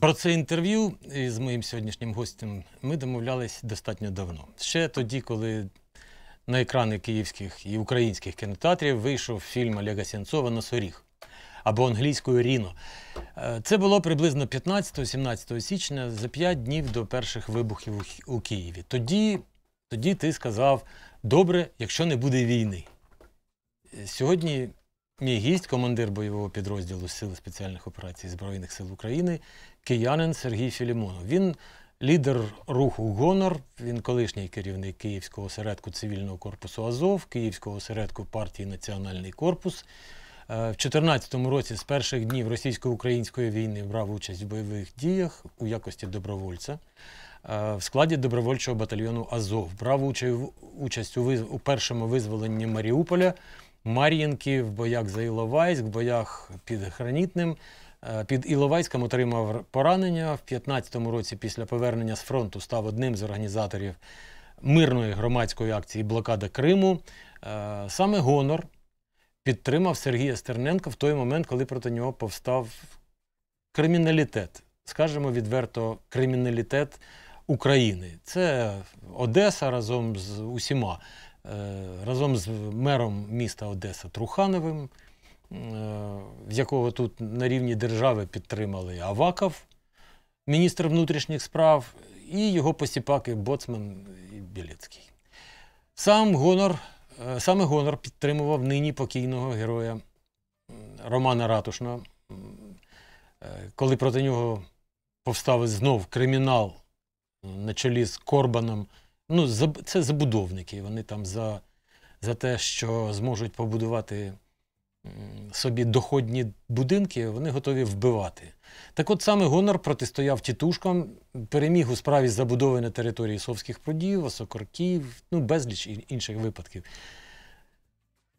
Про це інтерв'ю з моїм сьогоднішнім гостем ми домовлялись достатньо давно. Ще тоді, коли на екрани київських і українських кінотеатрів вийшов фільм Олега Сянцова Носоріг або англійською Ріно. Е, це було приблизно 15-17 січня за 5 днів до перших вибухів у Києві. Тоді, Тоді ти сказав: добре, якщо не буде війни. Е, сьогодні Мій гість, командир бойового підрозділу Сил спеціальних операцій Збройних сил України, киянин Сергій Філімонов. Він лідер руху Гонор, він колишній керівник Київського осередку цивільного корпусу Азов, Київського осередку партії Національний корпус. Е, в 2014 році з перших днів російсько-української війни брав участь в бойових діях у якості добровольця. Е, в складі добровольчого батальйону Азов брав участь у першому визволенні Маріуполя Мар'їнки, в боях за Іловайськ, в боях під Гранітним. Е, під Іловайськом отримав поранення. В 15-му році після повернення з фронту став одним з організаторів мирної громадської акції Блокада Криму. Е, саме гонор підтримав Сергія Стерненка в той момент, коли проти нього повстав криміналітет. Скажемо відверто, криміналітет України. Це Одеса разом з усіма Е, разом з мером міста Одеса Трухановим, в е, якого тут на рівні держави підтримали Аваков, міністр внутрішніх справ, і його посіпаки Боцман і Білецький. Сам гонор, е, Саме гонор підтримував нині покійного героя Романа Ратушна, коли проти нього повстав знов кримінал на чолі з Корбаном ну, це забудовники. Вони там за за те, що зможуть побудувати собі доходні будинки, вони готові вбивати. Так от саме гонор протистояв тітушкам, переміг у справі забудови на території Совських прудів, Осокорків, ну, безліч інших випадків.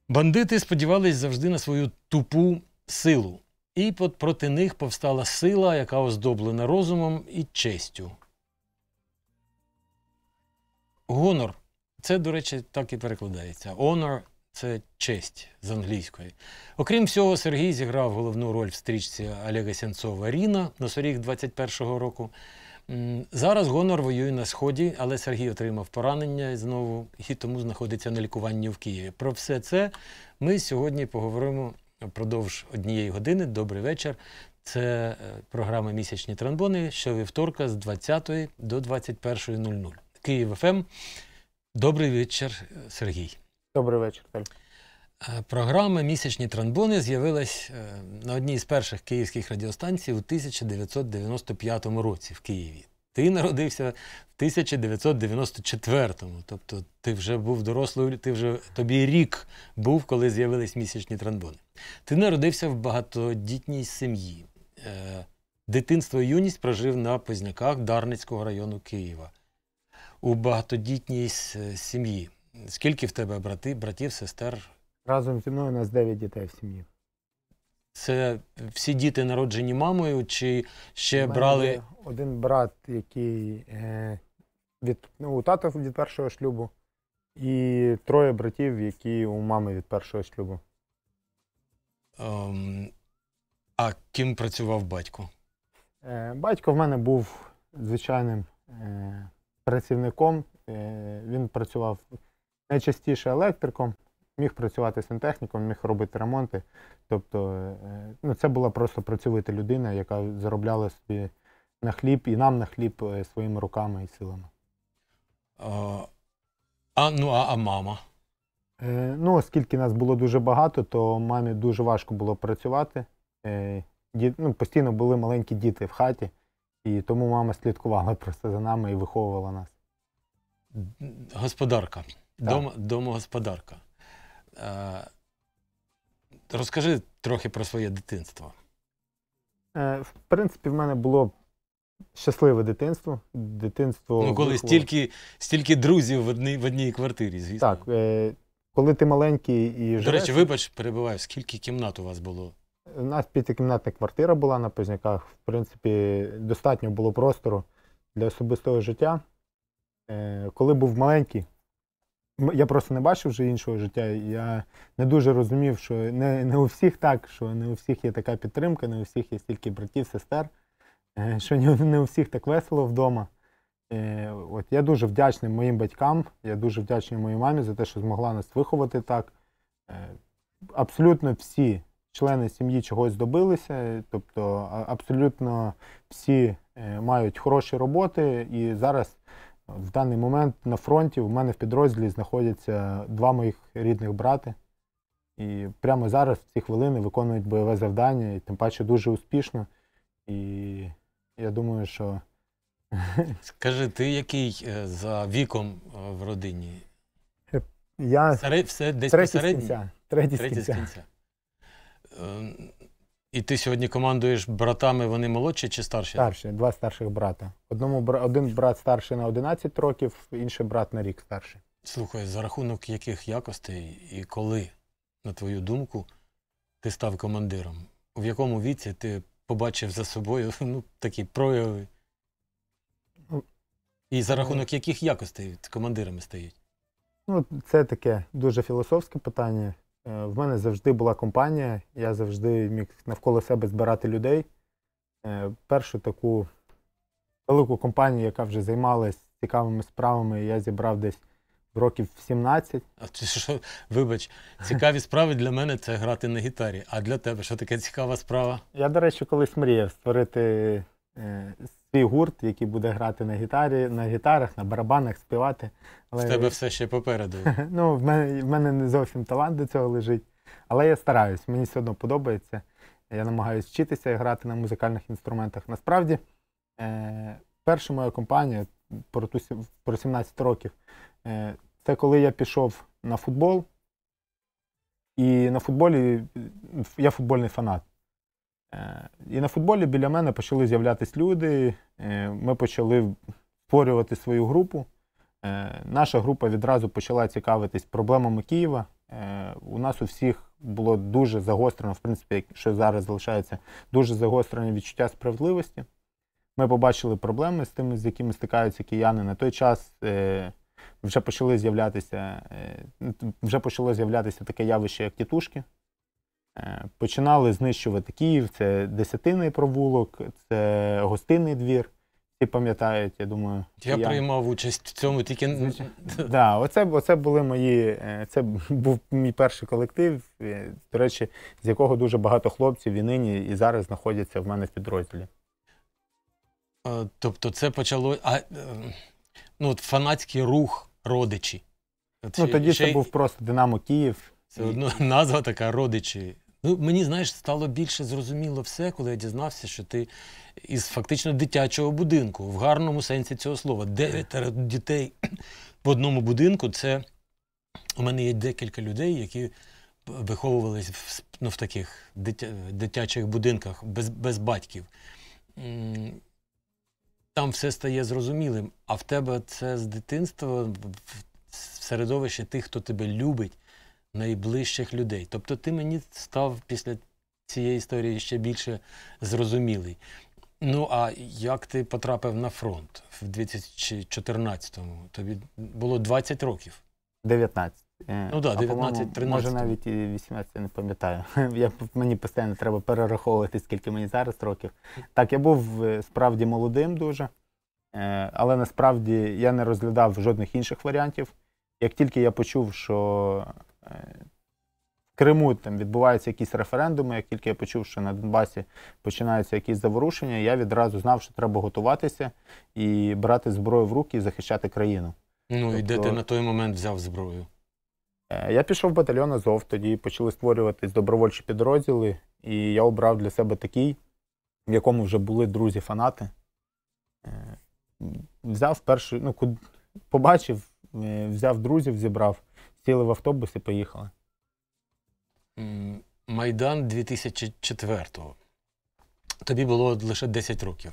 Бандити сподівались завжди на свою тупу силу. І проти них повстала сила, яка оздоблена розумом і честю. Гонор це, до речі, так і перекладається. Honor це честь з англійської. Окрім всього, Сергій зіграв головну роль в стрічці Олега Сенцова Ріна на соріг 21-го року. Зараз гонор воює на сході, але Сергій отримав поранення і знову і тому знаходиться на лікуванні в Києві. Про все це ми сьогодні поговоримо впродовж однієї години. Добрий вечір. Це е, програма Місячні що вівторка з 20 до 21.00. Київ ФМ. Ем. Добрий вечір, Сергій. Добрий вечір, е, Програма Місячні транбони з'явилась е, на одній з перших київських радіостанцій у 1995 році в Києві. Ти народився в 1994-му. Тобто ти вже був дорослою, ти вже тобі рік був, коли з'явились місячні транбони. Ти народився в багатодітній сім'ї. Е, дитинство і юність прожив на Позняках Дарницького району Києва у багатодітній сім'ї. Скільки в тебе брати, братів, сестер? Разом зі мною у нас 9 дітей в сім'ї. Це всі діти народжені мамою, чи ще брали. Один брат, який е, від ну, у тата від першого шлюбу, і троє братів, які у мами від першого шлюбу. Ем, а ким працював батько? Е, батько в мене був звичайним е, працівником. Е, він працював найчастіше електриком, міг працювати сантехніком, міг робити ремонти. Тобто, е, ну це була просто працьовита людина, яка заробляла собі на хліб і нам на хліб е, своїми руками і силами. А ну, а, а мама? Ну, оскільки нас було дуже багато, то мамі дуже важко було працювати. Дід, ну, Постійно були маленькі діти в хаті. І тому мама слідкувала просто за нами і виховувала нас. Господарка. Дом, домогосподарка. Е, Розкажи трохи про своє дитинство. Е, В принципі, в мене було щасливе дитинство. Дитинство Ну, коли стільки стільки друзів в одній в одній квартирі, звісно. Так, е, коли ти маленький і живеш... До речі, вибач, перебуваю, скільки кімнат у вас було? У нас п'ятикімнатна квартира була на Позняках. В принципі, достатньо було простору для особистого життя. Е, коли був маленький, я просто не бачив вже іншого життя. Я не дуже розумів, що не не у всіх так, що не у всіх є така підтримка, не у всіх є стільки братів, сестер, е, що не у всіх так весело вдома. Е, от Я дуже вдячний моїм батькам, я дуже вдячний моїй мамі за те, що змогла нас виховати так. Абсолютно всі члени сім'ї чогось добилися, тобто абсолютно всі е, мають хороші роботи. І зараз в даний момент на фронті в мене в підрозділі знаходяться два моїх рідних брати. І прямо зараз в ці хвилини виконують бойове завдання, і тим паче дуже успішно. І я думаю, що. Скажи, ти який е, за віком е, в родині? Я Все десь посередній? Третій з кінця. Ем, і ти сьогодні командуєш братами, вони молодші чи старші? Старші, два старших брата. Одному Один брат старший на 11 років, інший брат на рік старший. Слухай, за рахунок яких якостей і коли, на твою думку, ти став командиром? В якому віці ти побачив за собою ну, такі прояви? Ну, і за е, рахунок яких якостей командирами стають? Ну, це таке дуже філософське питання. Е, в мене завжди була компанія, я завжди міг навколо себе збирати людей. Е, першу таку велику компанію, яка вже займалась цікавими справами, я зібрав десь років 17. А ти що, вибач, цікаві справи для мене це грати на гітарі. А для тебе що таке цікава справа? Я, до речі, колись мріяв створити е, свій гурт, який буде грати на гітарі, на гітарах, на барабанах, співати. Але... В тебе все ще попереду. ну, в мене в мене не зовсім талант до цього лежить. Але я стараюсь, мені все одно подобається. Я намагаюся вчитися і грати на музикальних інструментах. Насправді, е, перша моя компанія про ту, про 17 років, е, це коли я пішов на футбол. І на футболі я футбольний фанат. Е, і на футболі біля мене почали з'являтися люди. Е, ми почали створювати свою групу. Е, наша група відразу почала цікавитись проблемами Києва. У нас у всіх було дуже загострено, в принципі, що зараз залишається, дуже загострене відчуття справедливості. Ми побачили проблеми з тими, з якими стикаються кияни. На той час вже почали з'являтися, вже почало з'являтися таке явище, як тітушки. Е, починали знищувати Київ, це Десятинний провулок, це гостинний двір. Всі пам'ятають, я думаю. Я, я приймав участь в цьому тільки. Так, да, оце, оце були мої. Е, це був мій перший колектив, до речі, з якого дуже багато хлопців і нині і зараз знаходяться в мене в підрозділі. Е, тобто це почало. А, ну, Фанатський рух родичі. Ну, Тоді ще... це був просто Динамо Київ. Це одно, назва така родичі. Ну, Мені, знаєш, стало більше зрозуміло все, коли я дізнався, що ти із фактично дитячого будинку, в гарному сенсі цього слова. Дев'ятеро дітей в одному будинку це у мене є декілька людей, які виховувалися в, ну, в таких дитячих будинках без, без батьків. Там все стає зрозумілим, а в тебе це з дитинства в середовище тих, хто тебе любить, найближчих людей. Тобто ти мені став після цієї історії ще більше зрозумілий. Ну, а як ти потрапив на фронт в 2014-му? Тобі було 20 років. 19. Е, ну так, да, 19-13. Може навіть і 18, я не пам'ятаю. Я, Мені постійно треба перераховувати, скільки мені зараз років. Так, я був е, справді молодим дуже, е, але насправді я не розглядав жодних інших варіантів. Як тільки я почув, що в Криму там відбуваються якісь референдуми. Як тільки я почув, що на Донбасі починаються якісь заворушення, я відразу знав, що треба готуватися і брати зброю в руки і захищати країну. Ну тобто, і де ти тобто на той момент взяв зброю? Е, я пішов в батальйон Азов, тоді почали створюватись добровольчі підрозділи, і я обрав для себе такий, в якому вже були друзі-фанати. Е, взяв перший, ну, побачив, е, взяв друзів, зібрав сіли в автобус і поїхали. Майдан 2004-го. Тобі було лише 10 років.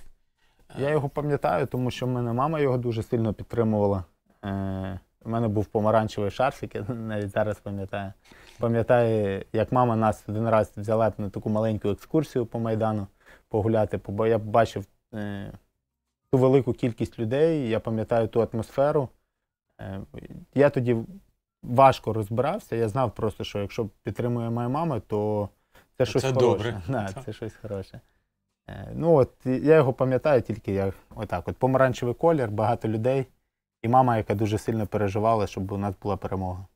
Я його пам'ятаю, тому що в мене мама його дуже сильно підтримувала. У е, мене був помаранчевий шарфік, я навіть зараз пам'ятаю. Пам'ятаю, як мама нас один раз взяла на таку маленьку екскурсію по Майдану погуляти, бо я бачив е, ту велику кількість людей, я пам'ятаю ту атмосферу. Е, я тоді важко розбирався. Я знав просто, що якщо підтримує моя мама, то це щось це хороше. Добре. Да, це. це щось хороше. Е, ну от Я його пам'ятаю тільки як отак. От помаранчевий колір, багато людей, і мама, яка дуже сильно переживала, щоб у нас була перемога.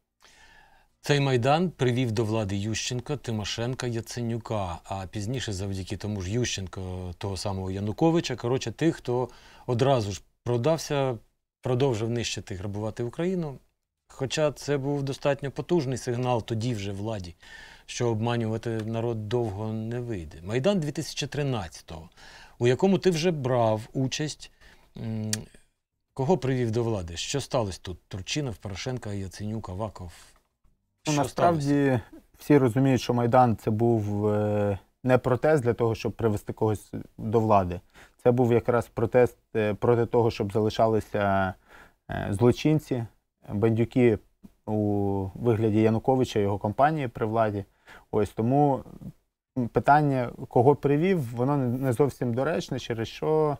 Цей майдан привів до влади Ющенка, Тимошенка, Яценюка, а пізніше, завдяки тому ж Ющенко, того самого Януковича, коротше, тих, хто одразу ж продався, продовжив нищити грабувати Україну Хоча це був достатньо потужний сигнал тоді вже владі, що обманювати народ довго не вийде. Майдан 2013-го, у якому ти вже брав участь. Кого привів до влади? Що сталося тут? Турчинов, Порошенка, Яценюк, Аваков? Ну, що ну, насправді сталося? всі розуміють, що Майдан це був е, не протест для того, щоб привести когось до влади. Це був якраз протест е, проти того, щоб залишалися е, злочинці, бандюки у вигляді Януковича його компанії при владі. Ось тому питання, кого привів, воно не зовсім доречне, через що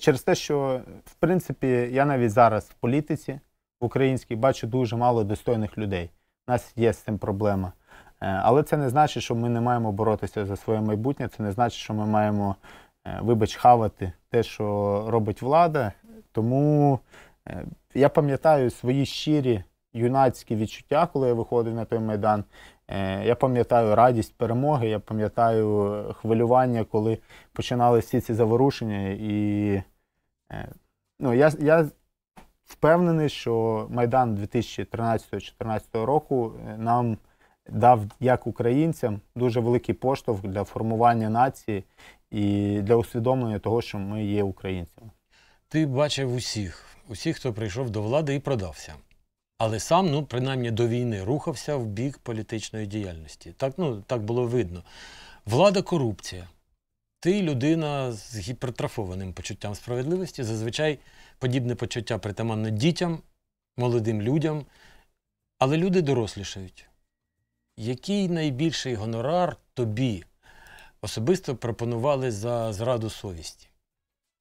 через те, що в принципі я навіть зараз в політиці в українській бачу дуже мало достойних людей. У нас є з цим проблема. Е, але це не значить, що ми не маємо боротися за своє майбутнє. Це не значить, що ми маємо, е, вибач, хавати те, що робить влада. Тому Е, я пам'ятаю свої щирі юнацькі відчуття, коли я виходив на той майдан. Е, я пам'ятаю радість перемоги, я пам'ятаю хвилювання, коли починали всі ці заворушення. І е, ну, я я впевнений, що Майдан 2013-2014 року нам дав як українцям дуже великий поштовх для формування нації і для усвідомлення того, що ми є українцями ти бачив усіх, усіх, хто прийшов до влади і продався. Але сам, ну, принаймні до війни, рухався в бік політичної діяльності. Так, ну, так було видно. Влада корупція. Ти людина з гіпертрафованим почуттям справедливості. Зазвичай подібне почуття притаманно дітям, молодим людям. Але люди дорослішають. Який найбільший гонорар тобі особисто пропонували за зраду совісті?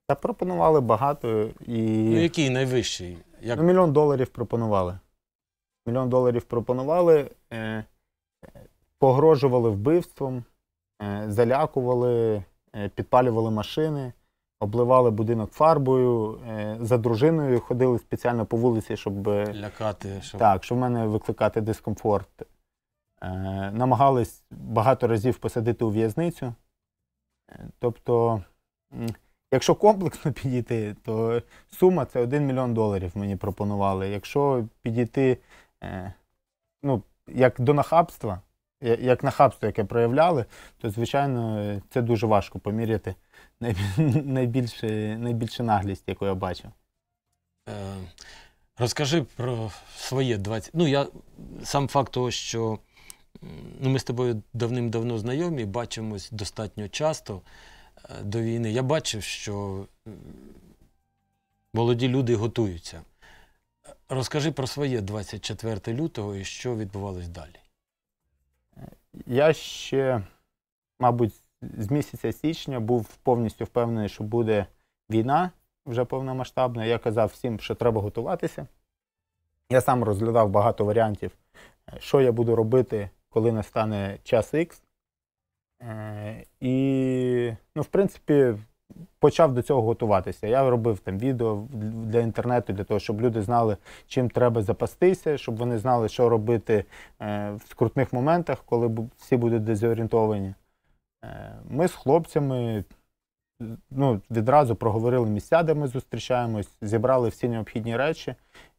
Та пропонували багато і. Ну, який найвищий? Як... Ну, мільйон доларів пропонували. Мільйон доларів пропонували, е, погрожували вбивством, е, залякували, е, підпалювали машини, обливали будинок фарбою, е, за дружиною ходили спеціально по вулиці, щоб е, лякати. Щоб... Так, щоб в мене викликати дискомфорт. Е, намагались багато разів посадити у в'язницю. Е, тобто. Якщо комплексно підійти, то сума це 1 мільйон доларів мені пропонували. Якщо підійти е, ну, як до нахабства, як нахабство, яке проявляли, то, звичайно, це дуже важко поміряти. Найбільше, найбільше наглість, яку я бачив. Е, розкажи про своє 20. Ну, я сам факт того, що ну, ми з тобою давним-давно знайомі, бачимось достатньо часто до війни, я бачив, що молоді люди готуються. Розкажи про своє 24 лютого і що відбувалось далі. Я ще, мабуть, з місяця січня був повністю впевнений, що буде війна вже повномасштабна. Я казав всім, що треба готуватися. Я сам розглядав багато варіантів, е, що я буду робити, коли настане час Х. Е, і, ну, в принципі, почав до цього готуватися. Я робив там відео для інтернету, для того, щоб люди знали, чим треба запастися, щоб вони знали, що робити е, в скрутних моментах, коли всі будуть дезорієнтовані. Е, ми з хлопцями ну, відразу проговорили місця, де ми зустрічаємось, зібрали всі необхідні речі.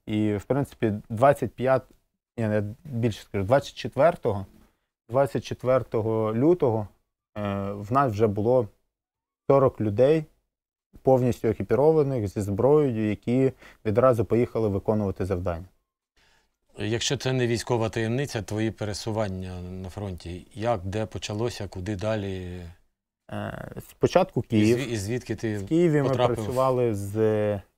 І, в принципі, 25, ні, я більше скажу, 24-го 24 лютого е, в нас вже було 40 людей, повністю екіпірованих зі зброєю, які відразу поїхали виконувати завдання. Якщо це не військова таємниця, твої пересування на фронті, як, де почалося, куди далі? Е, спочатку Київ. І звідки ти В Києві потрапив? ми працювали з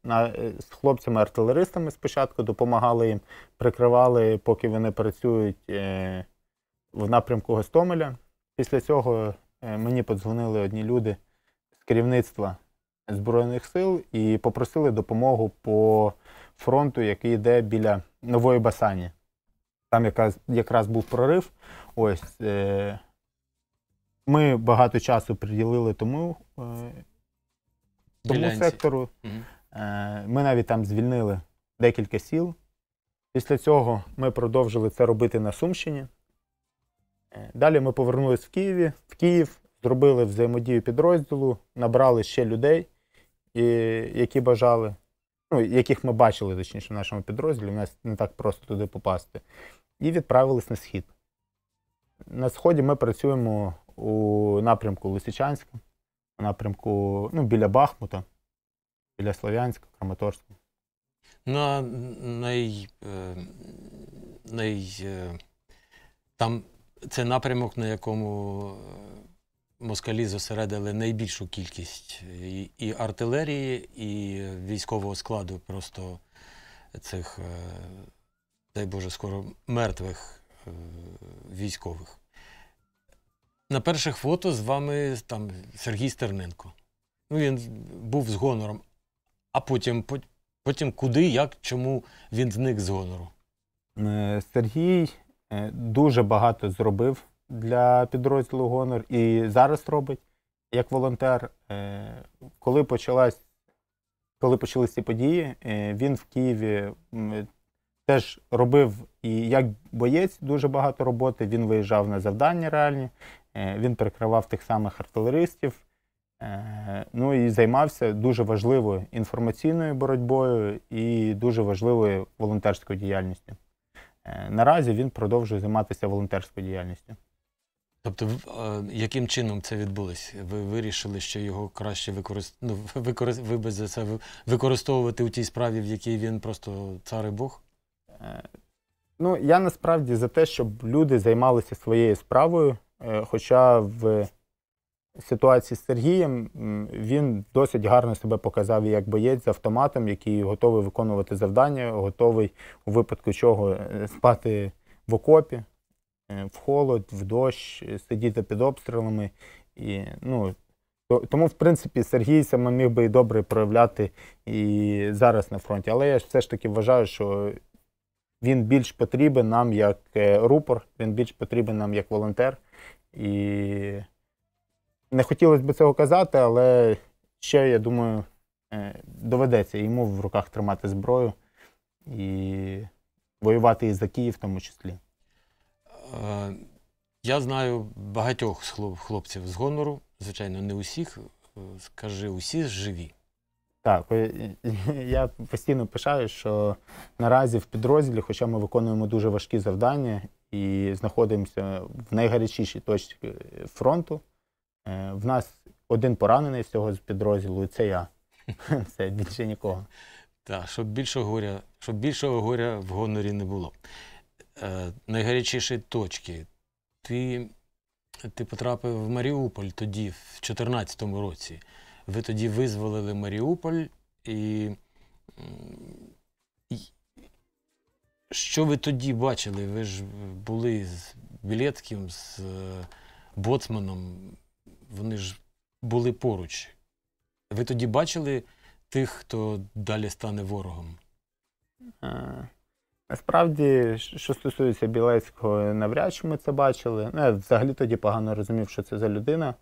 на, е, з хлопцями-артилеристами спочатку, допомагали їм, прикривали, поки вони працюють в напрямку Гостомеля. Після цього е, мені подзвонили одні люди з керівництва Збройних сил і попросили допомогу по фронту, який йде біля нової Басані. Там якраз якраз був прорив. Ось е, ми багато часу приділили тому е, тому сектору. Ми навіть там звільнили декілька сіл. Після цього ми продовжили це робити на Сумщині. Далі ми повернулися в Києві, в Київ, зробили взаємодію підрозділу, набрали ще людей, які бажали, ну, яких ми бачили точніше в нашому підрозділі. У нас не так просто туди попасти. І відправились на схід. На сході ми працюємо у напрямку Лисичанська, у напрямку ну, біля Бахмута, біля Слов'янська, Краматорська. Ну, най, е, най, е, там це напрямок, на якому е, москалі зосередили найбільшу кількість і, і артилерії, і військового складу просто цих, е, дай Боже, скоро мертвих е, військових. На перших фото з вами там Сергій Стерненко. Ну, Він був з гонором, а потім потім куди, як, чому він зник з гонору? Сергій Е, дуже багато зробив для підрозділу Гонор і зараз робить як волонтер. Е, коли почалась, коли почалися ці події, е, він в Києві теж робив і як боєць дуже багато роботи. Він виїжджав на завдання реальні, він прикривав тих самих артилеристів. Ну і займався дуже важливою інформаційною боротьбою і дуже важливою волонтерською діяльністю. Е, наразі він продовжує займатися волонтерською діяльністю. Тобто, е, яким чином це відбулося? Ви вирішили, що його краще використ... Ну, використовувати у тій справі, в якій він просто цар і Бог? Е, ну, я насправді за те, щоб люди займалися своєю справою, хоча в ситуації з Сергієм він досить гарно себе показав як боєць з автоматом, який готовий виконувати завдання, готовий у випадку чого е, спати в окопі, е, в холод, в дощ, е, сидіти під обстрілами. І, ну, тому, в принципі, Сергій саме міг би і добре проявляти і зараз на фронті. Але я все ж таки вважаю, що він більш потрібен нам як рупор, він більш потрібен нам як волонтер. І не хотілося б цього казати, але ще, я думаю, е, доведеться йому в руках тримати зброю і воювати і за Київ в тому числі. Е, я знаю багатьох хлопців з гонору, звичайно, не усіх. Е, скажи, усі живі. Так, я постійно пишаю, що наразі в підрозділі, хоча ми виконуємо дуже важкі завдання і знаходимося в найгарячішій точці фронту, Е, в нас один поранений всього з підрозділу, і це я. Це більше нікого. Так, щоб більшого горя, щоб більшого горя в гонорі не було. Е, Найгарячіші точки. Ти ти потрапив в Маріуполь тоді, в 2014 році. Ви тоді визволили Маріуполь і. і що ви тоді бачили? Ви ж були з Білецьким, з е, Боцманом вони ж були поруч. Ви тоді бачили тих, хто далі стане ворогом? Е, насправді, що стосується Білецького, навряд чи ми це бачили. Ну, Я взагалі тоді погано розумів, що це за людина. Е,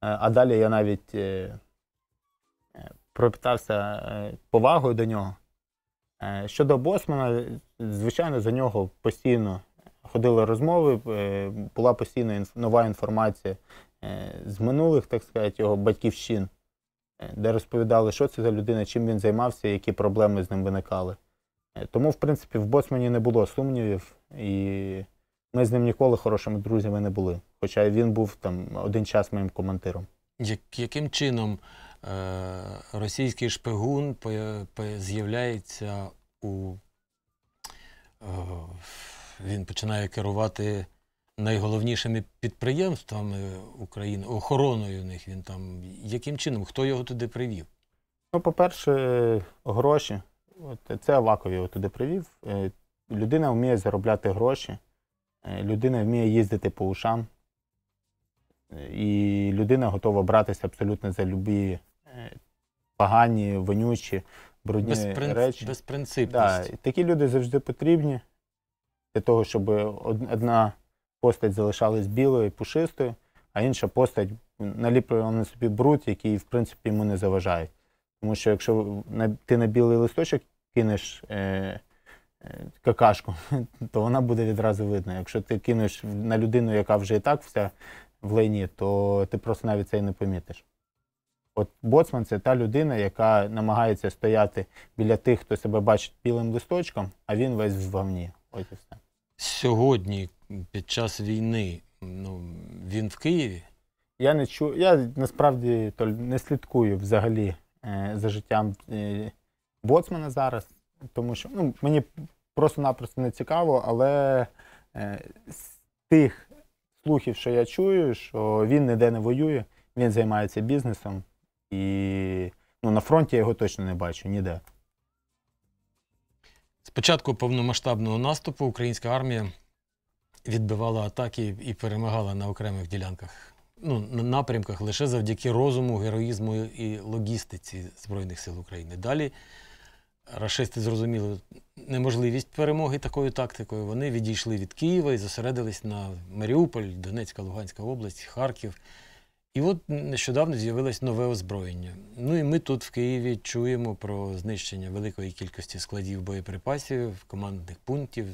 а далі я навіть е, пропитався повагою до нього. Щодо Босмана, звичайно, за нього постійно ходили розмови, була постійно нова інформація. Е, з минулих, так сказати, його батьківщин, е, де розповідали, що це за людина, чим він займався, які проблеми з ним виникали. Е, тому, в принципі, в Боцмані не було сумнівів, і ми з ним ніколи хорошими друзями не були. Хоча він був там один час моїм командиром. Яким чином російський шпигун з'являється у він починає керувати найголовнішими підприємствами України, охороною в них він там. Яким чином? Хто його туди привів? Ну, по-перше, гроші. От Це Аваков його туди привів. Е, людина вміє заробляти гроші, е, людина вміє їздити по ушам. Е, і людина готова братися абсолютно за любі погані, вонючі, брудні Безприн... речі. Безпринципність. Да. Такі люди завжди потрібні для того, щоб одна постать залишалась білою, пушистою, а інша постать наліплювала на собі бруд, який, в принципі, йому не заважає. Тому що якщо ти на білий листочок кинеш е, е, какашку, то вона буде відразу видна. Якщо ти кинеш на людину, яка вже і так вся в лайні, то ти просто навіть це і не помітиш. От боцман це та людина, яка намагається стояти біля тих, хто себе бачить білим листочком, а він весь в говні. Ось і все. Сьогодні під час війни ну, він в Києві? Я не чую. Я насправді не слідкую взагалі е, за життям е, боцмана зараз, тому що ну, мені просто-напросто не цікаво, але е, з тих слухів, що я чую, що він ніде не воює, він займається бізнесом і ну, на фронті я його точно не бачу ніде. Спочатку повномасштабного наступу українська армія відбивала атаки і перемагала на окремих ділянках, ну на напрямках лише завдяки розуму, героїзму і логістиці Збройних сил України. Далі рашисти зрозуміли неможливість перемоги такою тактикою. Вони відійшли від Києва і зосередились на Маріуполь, Донецька, Луганська область, Харків. І от нещодавно з'явилось нове озброєння. Ну і ми тут в Києві чуємо про знищення великої кількості складів боєприпасів, командних пунктів,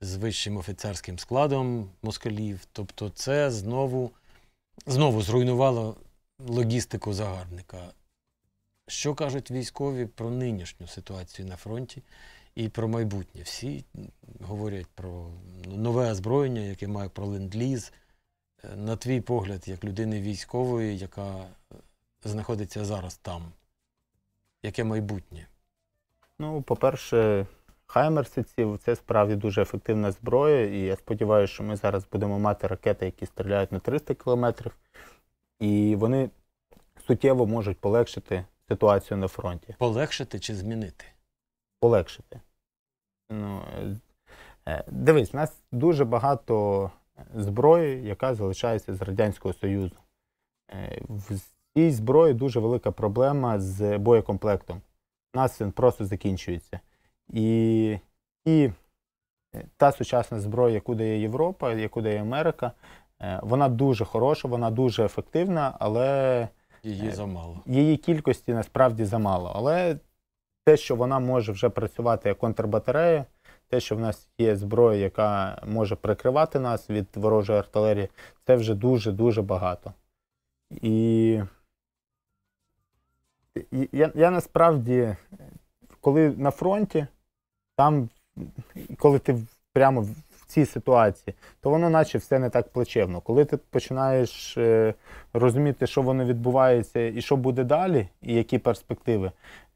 з вищим офіцерським складом москалів. Тобто, це знову знову зруйнувало логістику загарбника. Що кажуть військові про нинішню ситуацію на фронті і про майбутнє? Всі говорять про нове озброєння, яке має про ленд-ліз. Е, на твій погляд, як людини військової, яка е, знаходиться зараз там, яке майбутнє? Ну, по-перше, хаймерсиців. Це справді дуже ефективна зброя, і я сподіваюся, що ми зараз будемо мати ракети, які стріляють на 300 кілометрів, і вони суттєво можуть полегшити ситуацію на фронті. Полегшити чи змінити? Полегшити. Ну, е, е, Дивись, у нас дуже багато зброї, яка залишається з Радянського Союзу. Е, в цій зброї дуже велика проблема з боєкомплектом. У нас він просто закінчується. І і е, та сучасна зброя, яку дає Європа, яку дає Америка, е, вона дуже хороша, вона дуже ефективна, але її е, замало. Її кількості насправді замало. Але те, що вона може вже працювати як контрбатарея, те, що в нас є зброя, яка може прикривати нас від ворожої артилерії, це вже дуже-дуже багато. І я, я насправді, коли на фронті, там, коли ти прямо в цій ситуації, то воно наче все не так плачевно. Коли ти починаєш е, розуміти, що воно відбувається і що буде далі, і які перспективи,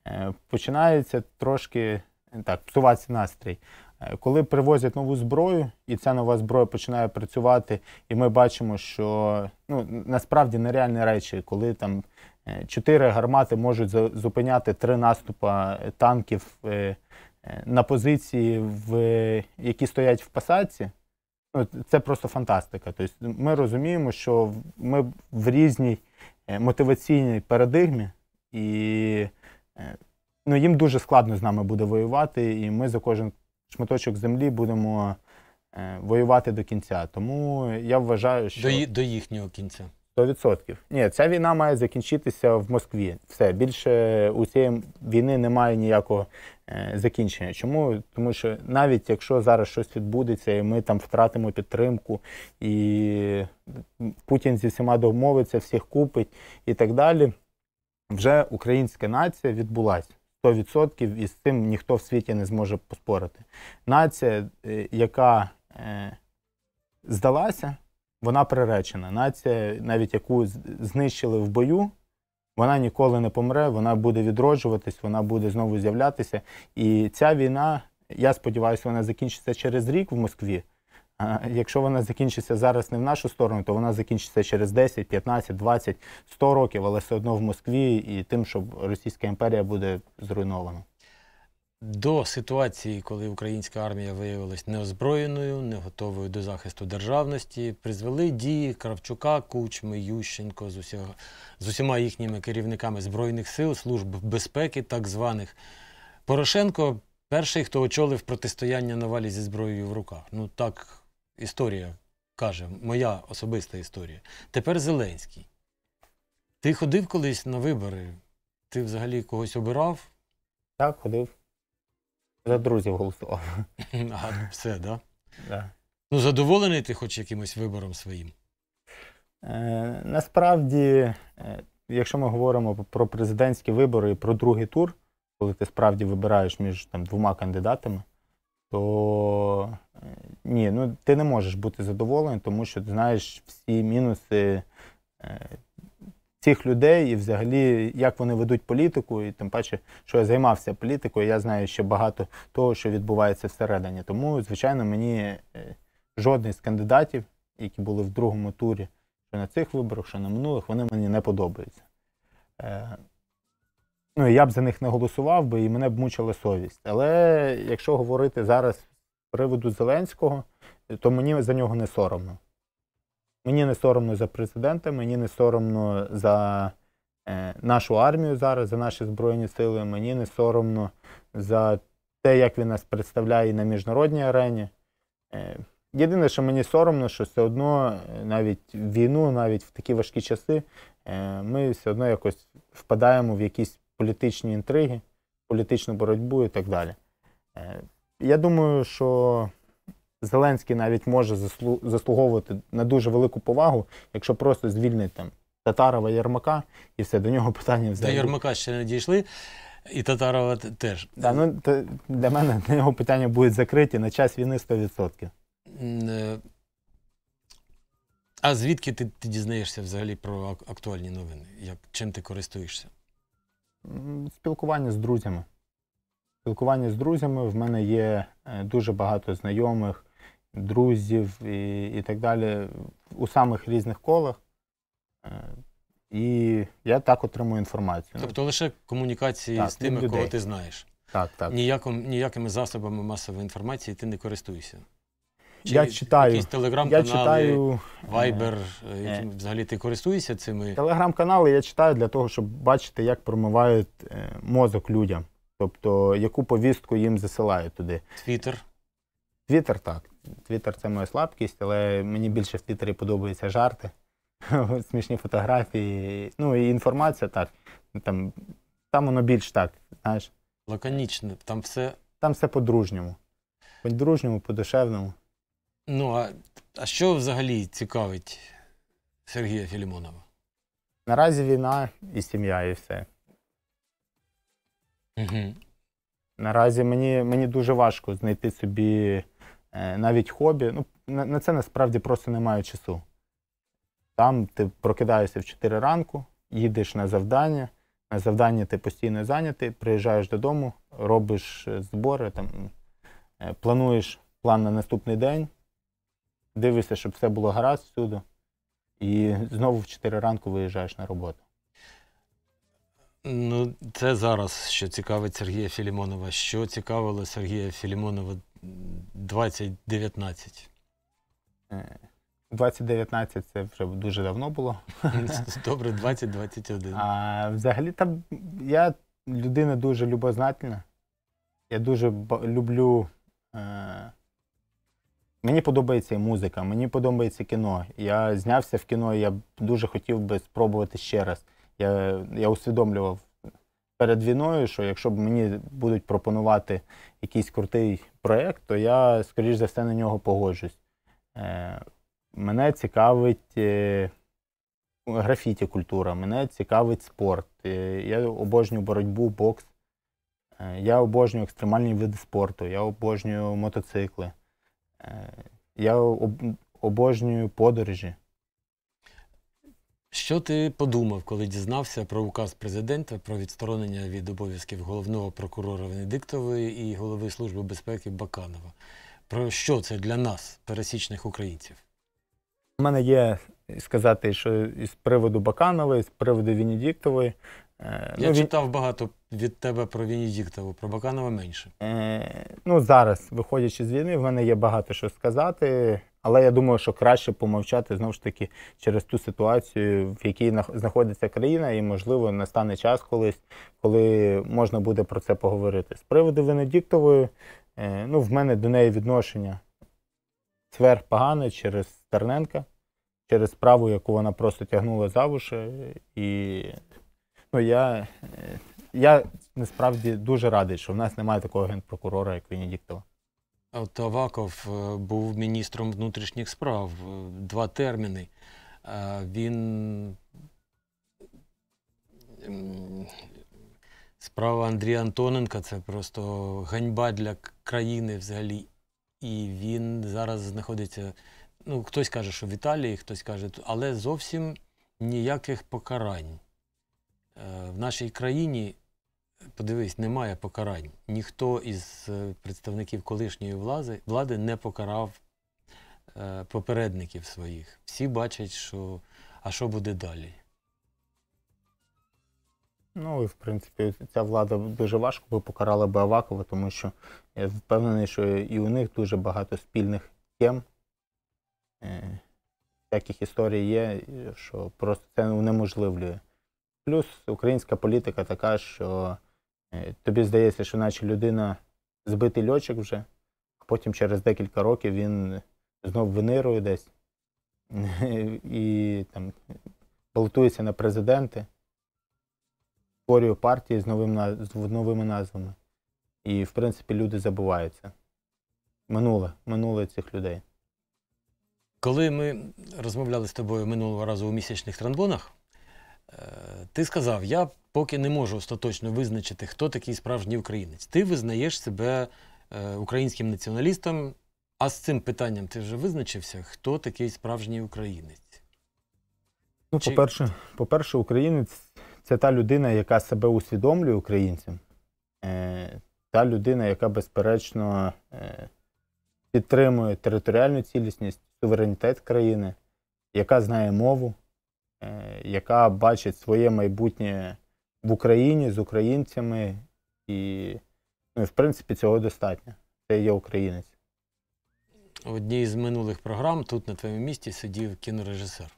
е, починається трошки е, так, псуватися настрій. Е, коли привозять нову зброю, і ця нова зброя починає працювати, і ми бачимо, що ну, насправді нереальні речі, коли там е, чотири гармати можуть зупиняти три наступи танків Е, на позиції, в, які стоять в посадці, ну, це просто фантастика. Тобто Ми розуміємо, що ми в різній е, мотиваційній парадигмі, і е, ну, їм дуже складно з нами буде воювати, і ми за кожен шматочок землі будемо воювати до кінця. Тому я вважаю, що до, до їхнього кінця. 100%. Ні, ця війна має закінчитися в Москві. Все більше у цієї війни немає ніякого Е, закінчення. Чому? Тому що навіть якщо зараз щось відбудеться, і ми там втратимо підтримку, і Путін зі всіма домовиться, всіх купить і так далі, вже українська нація відбулася. 100% і з цим ніхто в світі не зможе поспорити. Нація, е, яка е, здалася, вона приречена. Нація, навіть яку знищили в бою, вона ніколи не помре, вона буде відроджуватись, вона буде знову з'являтися. І ця війна, я сподіваюся, вона закінчиться через рік в Москві. А Якщо вона закінчиться зараз не в нашу сторону, то вона закінчиться через 10, 15, 20, 100 років, але все одно в Москві і тим, що Російська імперія буде зруйнована. До ситуації, коли українська армія виявилась неозброєною, не готовою до захисту державності, призвели дії Кравчука, Кучми, Ющенко з усіма, з усіма їхніми керівниками збройних сил, служб безпеки, так званих. Порошенко перший, хто очолив протистояння Навалі зі зброєю в руках. Ну так історія каже, моя особиста історія. Тепер Зеленський. Ти ходив колись на вибори? Ти взагалі когось обирав? Так, ходив. За друзів голосував. А, все, так? Да? Да. Ну, задоволений ти хоч якимось вибором своїм? Е, Насправді, е, якщо ми говоримо про президентські вибори і про другий тур, коли ти справді вибираєш між там, двома кандидатами, то е, ні, ну ти не можеш бути задоволений, тому що ти знаєш всі мінуси. Е, цих людей і взагалі як вони ведуть політику, і тим паче, що я займався політикою, я знаю ще багато того, що відбувається всередині. Тому, звичайно, мені е, жодний з кандидатів, які були в другому турі, що на цих виборах, що на минулих, вони мені не подобаються. Е, ну, я б за них не голосував би і мене б мучила совість. Але якщо говорити зараз з приводу Зеленського, то мені за нього не соромно. Мені не соромно за президента, мені не соромно за е, нашу армію зараз, за наші збройні сили. Мені не соромно за те, як він нас представляє на міжнародній арені. Е, Єдине, що мені соромно, що все одно е, навіть війну, навіть в такі важкі часи, е, ми все одно якось впадаємо в якісь політичні інтриги, політичну боротьбу і так далі. Е, Я думаю, що Зеленський навіть може заслуговувати на дуже велику повагу, якщо просто звільнить там Татарова Ярмака, і все до нього питання взагалі. До Ярмака ще не дійшли. І Татарова теж. Да, ну, то Для мене для нього питання будуть закриті на час війни 100%. Е, а звідки ти ти дізнаєшся взагалі про актуальні новини? Як, Чим ти користуєшся? Спілкування з друзями. Спілкування з друзями. В мене є е, дуже багато знайомих, друзів і і так далі у самих різних колах. Е, і я так отримую інформацію. Тобто лише комунікації так, з тими, людей. кого ти знаєш. Так, так. Ніяком, Ніякими засобами масової інформації ти не користуєшся. Чи я читаю якісь телеграм-канали, я читаю, е, Viber, е, е. взагалі ти користуєшся цими? Телеграм-канали я читаю для того, щоб бачити, як промивають мозок людям. Тобто, яку повістку їм засилають туди. Твіттер? Твіттер, так. Твіттер це моя слабкість, але мені більше в Твіттері подобаються жарти, смішні фотографії. Ну і інформація так. Там там воно більш так, знаєш. Лаконічне, там все. Там все по-дружньому. По-дружньому, по-душевному. Ну, а а що взагалі цікавить Сергія Філімонова? Наразі війна і сім'я, і все. Угу. Наразі мені мені дуже важко знайти собі Е, навіть хобі. Ну, На це насправді просто немає часу. Там ти прокидаєшся в 4 ранку, їдеш на завдання. На завдання ти постійно зайнятий, приїжджаєш додому, робиш е, збори, там, е, плануєш план на наступний день, дивишся, щоб все було гаразд всюди, і знову в 4 ранку виїжджаєш на роботу. Ну, це зараз, що цікавить Сергія Філімонова. Що цікавило Сергія Філімонова 2019. 2019 е, це вже дуже давно було. Добре, 2021. А взагалі там я людина дуже любознательна. Я дуже люблю. Е, Мені подобається і музика, мені подобається кіно. Я знявся в кіно, я дуже хотів би спробувати ще раз. Я я усвідомлював перед війною, що якщо б мені будуть пропонувати якийсь крутий проєкт, то я, скоріш за все, на нього погоджусь. Е, Мене цікавить е, графіті культура, мене цікавить спорт. Е, я обожнюю боротьбу, бокс, е, я обожнюю екстремальні види спорту, я обожнюю мотоцикли, е, я об, обожнюю подорожі. Що ти подумав, коли дізнався про указ президента про відсторонення від обов'язків головного прокурора Венедиктової і голови Служби безпеки Баканова? Про що це для нас, пересічних українців? У мене є е, сказати, що з приводу Баканової, з приводу Венедиктової. Е, ну, Я ну, читав він... багато від тебе про Венедиктову, про Баканова менше. Е, Ну зараз, виходячи з війни, в мене є багато що сказати. Але я думаю, що краще помовчати знову ж таки через ту ситуацію, в якій знаходиться країна, і можливо настане час колись, коли можна буде про це поговорити. З приводу Венедіктової, е, ну в мене до неї відношення цвер погане через Стерненка, через справу, яку вона просто тягнула за вуші. І ну, я е, я насправді дуже радий, що в нас немає такого генпрокурора, як Венедіктова. Таваков е, був міністром внутрішніх справ е, два терміни. Е, він справа Андрія Антоненка це просто ганьба для країни взагалі. І він зараз знаходиться. Ну, хтось каже, що в Італії, хтось каже, але зовсім ніяких покарань. В нашій країні подивись, немає покарань. Ніхто із е, представників колишньої влади, влади не покарав е, попередників своїх. Всі бачать, що а що буде далі. Ну і в принципі ця влада дуже важко би покарала би Авакова, тому що я впевнений, що і у них дуже багато спільних тем. Таких е, історій є, що просто це унеможливлює. Плюс українська політика така, що Е, тобі здається, що наче людина збитий льотчик вже, а потім через декілька років він знов винирує десь і там балотується на президенти, створює партії з, новим, з новими назвами. І, в принципі, люди забуваються. Минуле, минуле цих людей. Коли ми розмовляли з тобою минулого разу у місячних транбонах, Е, ти сказав, я поки не можу остаточно визначити, хто такий справжній українець. Ти визнаєш себе е, українським націоналістом, а з цим питанням ти вже визначився, хто такий справжній українець? Ну, Чи... По-перше, по-перше, українець це та людина, яка себе усвідомлює українцем, е, та людина, яка безперечно підтримує територіальну цілісність, суверенітет країни, яка знає мову. Е, яка бачить своє майбутнє в Україні з українцями, і, ну, в принципі, цього достатньо. Це є українець. В одній з минулих програм тут на твоєму місці сидів кінорежисер.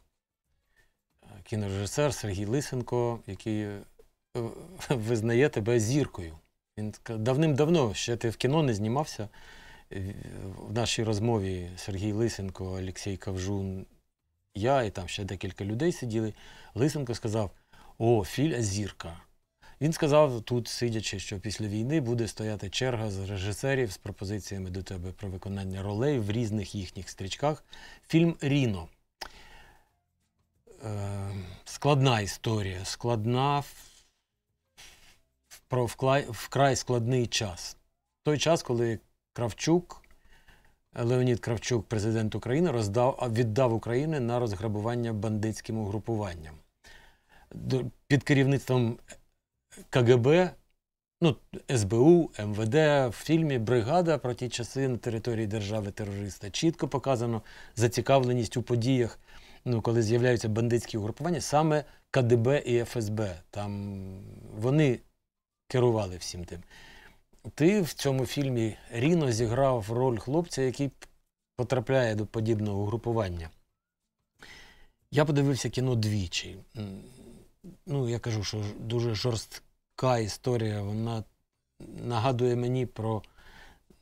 Е, кінорежисер Сергій Лисенко, який е, визнає тебе зіркою. Він давним-давно ще ти в кіно не знімався. В нашій розмові Сергій Лисенко, Олексій Кавжун я і там ще декілька людей сиділи. Лисенко сказав: О, філь зірка. Він сказав, тут, сидячи, що після війни буде стояти черга з режисерів з пропозиціями до тебе про виконання ролей в різних їхніх стрічках. Фільм Ріно. Е, складна історія, складна про вкрай складний час. Той час, коли Кравчук Леонід Кравчук, президент України, роздав віддав України на розграбування бандитським угрупуванням під керівництвом КГБ, ну, СБУ, МВД в фільмі Бригада про ті часи на території держави терориста чітко показано зацікавленість у подіях, ну, коли з'являються бандитські угрупування, саме КДБ і ФСБ. Там вони керували всім тим ти в цьому фільмі Ріно зіграв роль хлопця, який потрапляє до подібного угрупування. Я подивився кіно двічі. Ну, я кажу, що дуже жорстка історія, вона нагадує мені про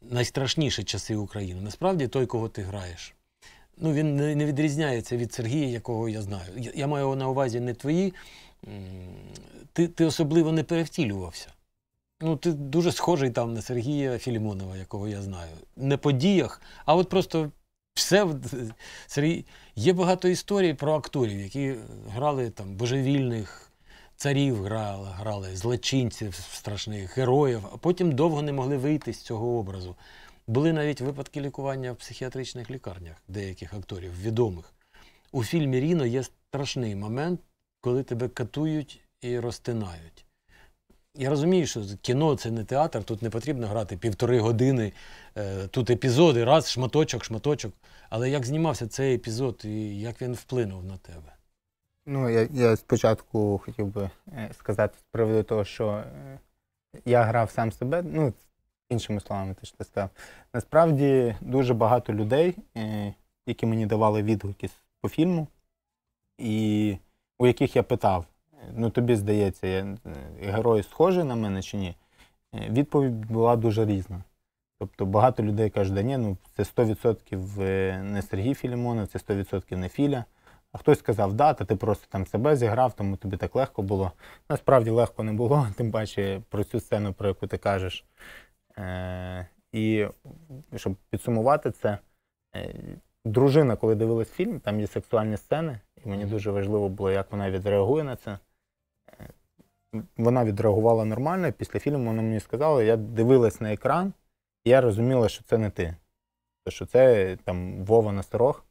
найстрашніші часи України. Насправді той, кого ти граєш. Ну, Він не відрізняється від Сергія, якого я знаю. Я маю на увазі не твої. Ти ти особливо не перевтілювався. Ну, ти дуже схожий там на Сергія Філімонова, якого я знаю. Не по діях, а от просто все Сергій. Є багато історій про акторів, які грали там божевільних царів, грали, грали злочинців страшних, героїв, а потім довго не могли вийти з цього образу. Були навіть випадки лікування в психіатричних лікарнях деяких акторів, відомих. У фільмі Ріно є страшний момент, коли тебе катують і розтинають. Я розумію, що кіно це не театр, тут не потрібно грати півтори години. Е, тут епізоди, раз, шматочок, шматочок. Але як знімався цей епізод і як він вплинув на тебе? Ну, я я спочатку хотів би е, сказати з приводу того, що е, я грав сам себе, ну, іншими словами, ти ж ти сказав. Насправді дуже багато людей, які мені давали відгуки по фільму, і у яких я питав ну тобі здається, я, е, герой схожий на мене чи ні, е, відповідь була дуже різна. Тобто багато людей кажуть, да ні, ну це 100% е, не Сергій Філімонов, це 100% не Філя. А хтось сказав, да, та ти просто там себе зіграв, тому тобі так легко було. Насправді легко не було, тим паче про цю сцену, про яку ти кажеш. Е, І щоб підсумувати це, е, дружина, коли дивилась фільм, там є сексуальні сцени, і мені дуже важливо було, як вона відреагує на це вона відреагувала нормально. Після фільму вона мені сказала, я дивилась на екран, і я розуміла, що це не ти. Що це там Вова Насторог.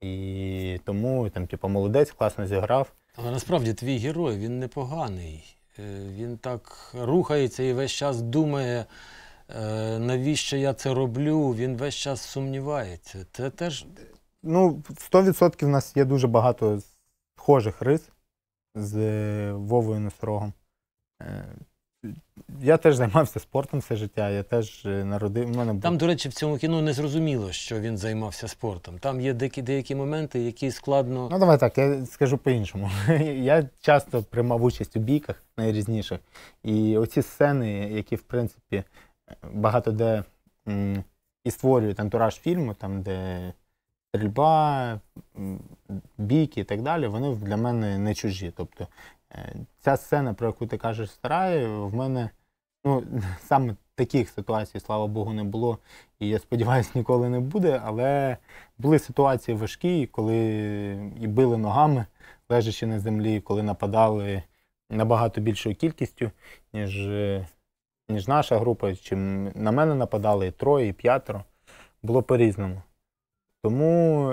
І тому там, типу, молодець, класно зіграв. Але насправді твій герой він непоганий. Е, він так рухається і весь час думає, е, навіщо я це роблю, він весь час сумнівається. Це теж. Ну, 100% в нас є дуже багато схожих рис з е, Вовою Носрогом. Е, я теж займався спортом все життя. Я теж е, народив. У мене Там, до речі, в цьому кіно не зрозуміло, що він займався спортом. Там є деякі деякі моменти, які складно. Ну, давай так, я скажу по-іншому. Я часто приймав участь у бійках найрізніших. І оці сцени, які, в принципі, багато де і створюють антураж фільму, там, де стрільба, бійки і так далі, вони для мене не чужі. Тобто е, ця сцена, про яку ти кажеш, стара, в мене ну, саме таких ситуацій, слава Богу, не було. І я сподіваюся, ніколи не буде. Але були ситуації важкі, коли і били ногами, лежачи на землі, коли нападали набагато більшою кількістю, ніж. Е, ніж наша група, чим на мене нападали і троє, і п'ятеро. Було по-різному. Тому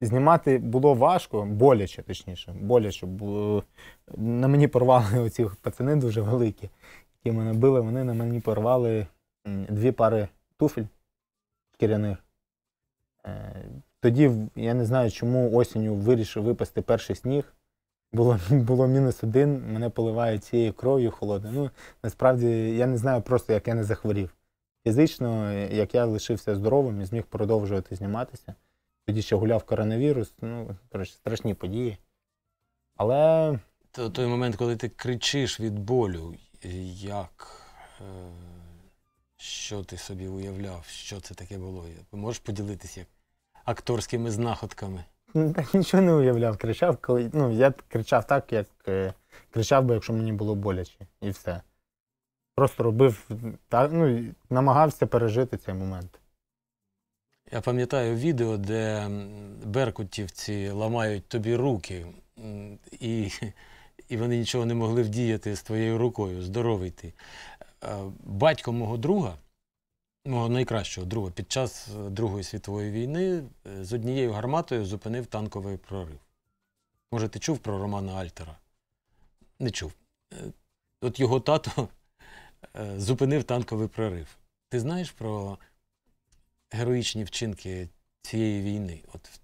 знімати було важко, боляче, точніше, боляче. Бо е, на мені порвали оці пацани дуже великі, які мене били. Вони на мені порвали дві пари туфель шкіряних. Е, тоді я не знаю, чому осінню вирішив випасти перший сніг. Було було мінус один, мене поливає цією кров'ю холодною. Ну, насправді я не знаю просто, як я не захворів фізично, е, як я лишився здоровим і зміг продовжувати зніматися. Тоді ще гуляв коронавірус, ну, страшні події. Але. То, той момент, коли ти кричиш від болю, е, як, е, що ти собі уявляв, що це таке було? Можеш поділитися як акторськими знаходками? Так нічого не уявляв, кричав, коли ну я кричав так, як е, кричав би, якщо мені було боляче, і все. Просто робив та ну намагався пережити цей момент. Я пам'ятаю відео, де беркутівці ламають тобі руки, і і вони нічого не могли вдіяти з твоєю рукою, здоровий ти. Е, батько мого друга, мого найкращого друга, під час е, Другої світової війни е, з однією гарматою зупинив танковий прорив. Може, ти чув про Романа Альтера? Не чув. От його тато. Е, зупинив танковий прорив. Ти знаєш про героїчні вчинки цієї війни? От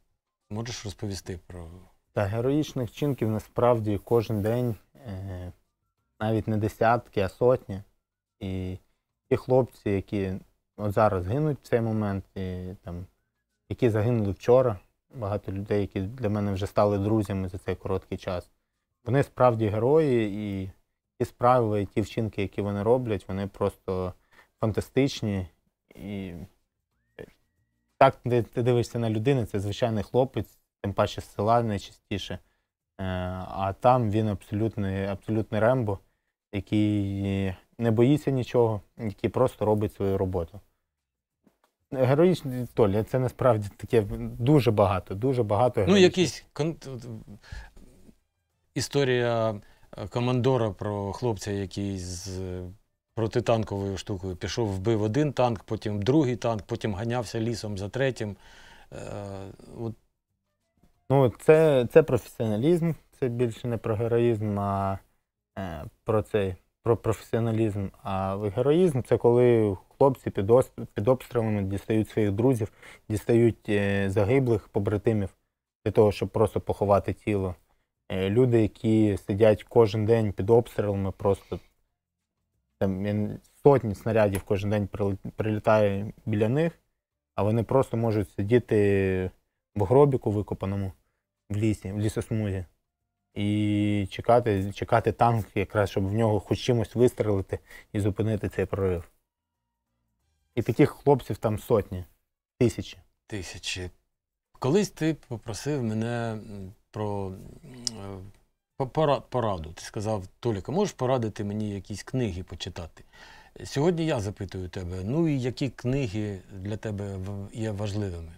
можеш розповісти про. Та героїчних вчинків насправді кожен день е, навіть не десятки, а сотні. І ті хлопці, які от зараз гинуть в цей момент, і, там, які загинули вчора, багато людей, які для мене вже стали друзями за цей короткий час, вони справді герої, і ті справи, ті вчинки, які вони роблять, вони просто фантастичні. І так ти, ти дивишся на людину, це звичайний хлопець, тим паче з села найчастіше. Е, а там він абсолютний, абсолютний рембо, який не боїться нічого, який просто робить свою роботу. Героїчний Толя, це насправді таке дуже багато, дуже багато. Ну, якісь кон... Е, історія Е, командора про хлопця, який з е, протитанковою штукою пішов, вбив один танк, потім другий танк, потім ганявся лісом за третім. Е, от. Ну, це це професіоналізм, це більше не про героїзм, а про цей про професіоналізм. А героїзм це коли хлопці під під обстрілами дістають своїх друзів, дістають загиблих побратимів для того, щоб просто поховати тіло. Е, люди, які сидять кожен день під обстрілами, просто там сотні снарядів кожен день прилітає біля них, а вони просто можуть сидіти в гробіку викопаному в лісі, в лісосмузі. І чекати чекати танк, якраз, щоб в нього хоч чимось вистрелити і зупинити цей прорив. І таких хлопців там сотні, тисячі. Тисячі. Колись ти попросив мене про е, пораду. Ти сказав, Толіка, можеш порадити мені якісь книги почитати? Сьогодні я запитую тебе, ну і які книги для тебе є важливими?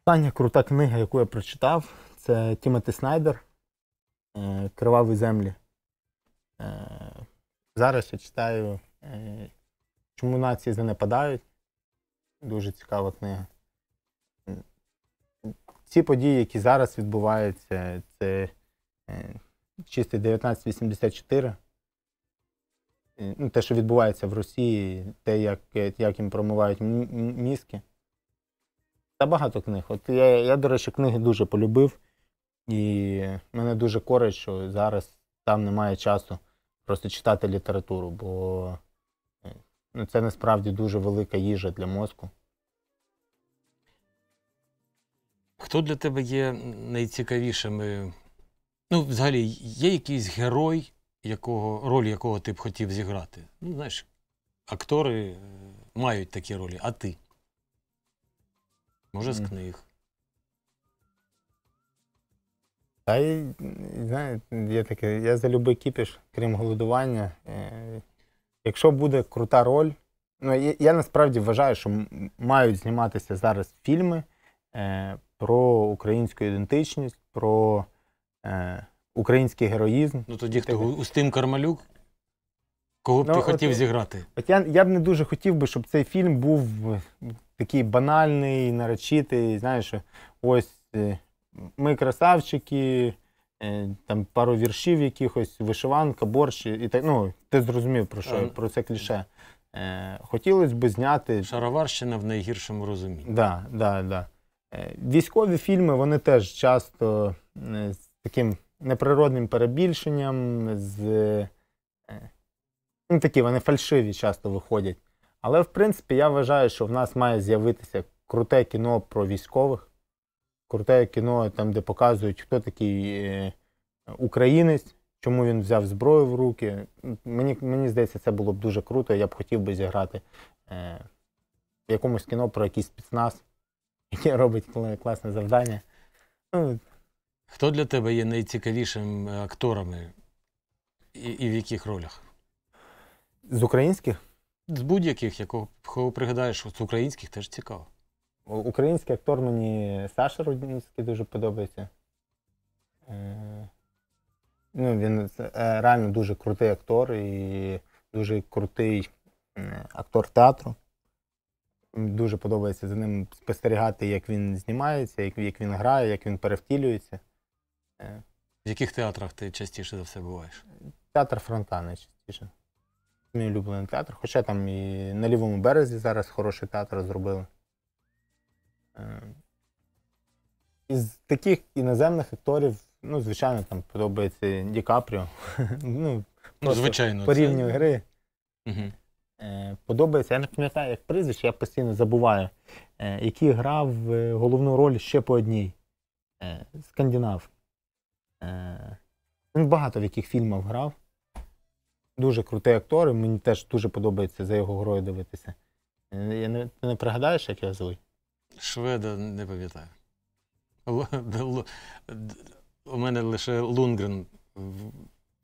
Остання крута книга, яку я прочитав, це Тімоті Снайдер е, Криваві землі. Е, зараз я читаю, чому нації занепадають. Дуже цікава книга ці події, які зараз відбуваються, це е, чистий 1984. Е, ну, те, що відбувається в Росії, те, як як їм промивають мізки. Та багато книг. От я, я, до речі, книги дуже полюбив, і мене дуже корить, що зараз там немає часу просто читати літературу, бо е, ну, це насправді дуже велика їжа для мозку. Хто для тебе є найцікавішими? Ну, взагалі, є якийсь герой, якого, роль якого ти б хотів зіграти? Ну, знаєш, актори е, мають такі ролі, а ти? Може, з книг? Та й знає, є таке, я за любий кіпіш, крім голодування. Е, якщо буде крута роль, ну я, я насправді вважаю, що мають зніматися зараз фільми е, про українську ідентичність, про е, український героїзм. Ну тоді хто Устим Кармалюк? Кого б ну, ти хотів зіграти? От я я б не дуже хотів би, щоб цей фільм був е, такий банальний, нарочитий. Знаєш, ось е, ми красавчики, е, там пару віршів якихось, вишиванка, борщ. і так. Ну, Ти зрозумів про що, про це кліше. Хотілося б зняти. Шароварщина в найгіршому розумінні. Да, да, да. Е, військові фільми вони теж часто е, з таким неприродним перебільшенням, з е, ну, такі вони фальшиві часто виходять. Але в принципі я вважаю, що в нас має з'явитися круте кіно про військових, круте кіно, там, де показують, хто такий українець, чому він взяв зброю в руки. Мені мені здається, це було б дуже круто. Я б хотів би зіграти в якомусь кіно про якийсь спецназ яке робить класне завдання. Ну, Хто для тебе є найцікавішим е, акторами і, і в яких ролях? З українських? З будь-яких, якого пригадаєш, з українських теж цікаво. Український актор мені Саша Руднівський дуже подобається. Е, ну, Він е, реально дуже крутий актор і дуже крутий актор театру. Дуже подобається за ним спостерігати, як він знімається, як як він грає, як він перевтілюється. Е. В яких театрах ти частіше за все буваєш? Театр Франка найчастіше. Мій улюблений театр. Хоча там і на лівому березі зараз хороший театр зробили. Е. Із таких іноземних акторів, ну, звичайно, там подобається Ді Капріо. Ну, ну, звичайно. По це... гри. Угу. Е, подобається. Я не пам'ятаю, як прізвище, я постійно забуваю, е, який грав е, головну роль ще по одній. Скандинав. Він багато в яких фільмах грав. Дуже крутий актор, і мені теж дуже подобається за його грою дивитися. Я не, Ти не пригадаєш, як його звуть? Шведа не пам'ятаю. У мене лише Лунгрен